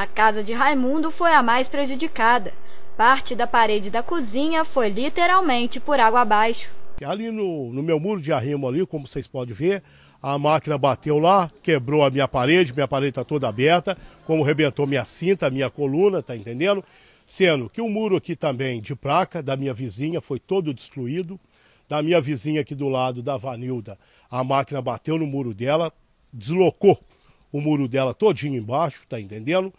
A casa de Raimundo foi a mais prejudicada. Parte da parede da cozinha foi literalmente por água abaixo. Ali no, no meu muro de arrimo ali, como vocês podem ver, a máquina bateu lá, quebrou a minha parede, minha parede está toda aberta, como rebentou minha cinta, minha coluna, tá entendendo? Sendo que o muro aqui também de placa da minha vizinha foi todo destruído. Da minha vizinha aqui do lado, da Vanilda, a máquina bateu no muro dela, deslocou o muro dela todinho embaixo, tá entendendo?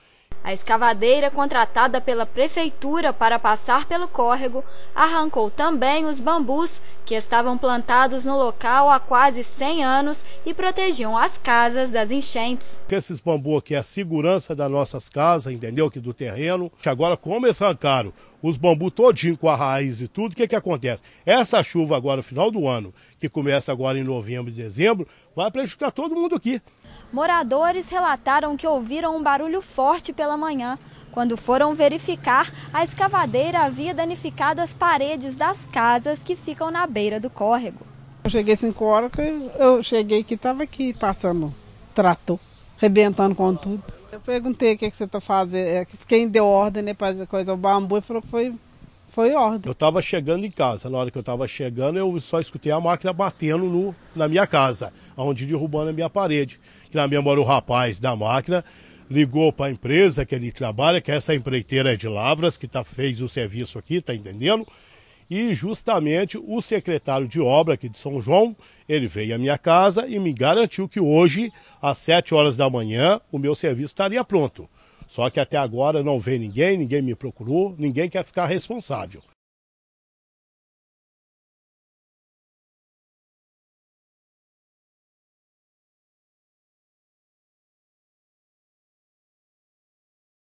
A escavadeira contratada pela prefeitura para passar pelo córrego arrancou também os bambus que estavam plantados no local há quase 100 anos e protegiam as casas das enchentes. Esses bambus aqui é a segurança das nossas casas, entendeu? Que do terreno. Agora, como eles arrancaram os bambus todinho com a raiz e tudo, o que, que acontece? Essa chuva agora, no final do ano, que começa agora em novembro e dezembro, vai prejudicar todo mundo aqui. Moradores relataram que ouviram um barulho forte pela manhã. Quando foram verificar, a escavadeira havia danificado as paredes das casas que ficam na beira do córrego. Eu cheguei 5 horas, eu cheguei que estava aqui passando trator, rebentando com tudo. Eu perguntei o que, é que você está fazendo, é, quem deu ordem né, para coisa, o bambu, e falou que foi foi ordem. Eu estava chegando em casa. Na hora que eu estava chegando, eu só escutei a máquina batendo no, na minha casa, onde derrubando a minha parede. Que na minha mora o rapaz da máquina ligou para a empresa que ele trabalha, que essa empreiteira é de Lavras, que tá, fez o serviço aqui, tá entendendo? E justamente o secretário de obra aqui de São João, ele veio à minha casa e me garantiu que hoje, às 7 horas da manhã, o meu serviço estaria pronto. Só que até agora não vê ninguém, ninguém me procurou, ninguém quer ficar responsável.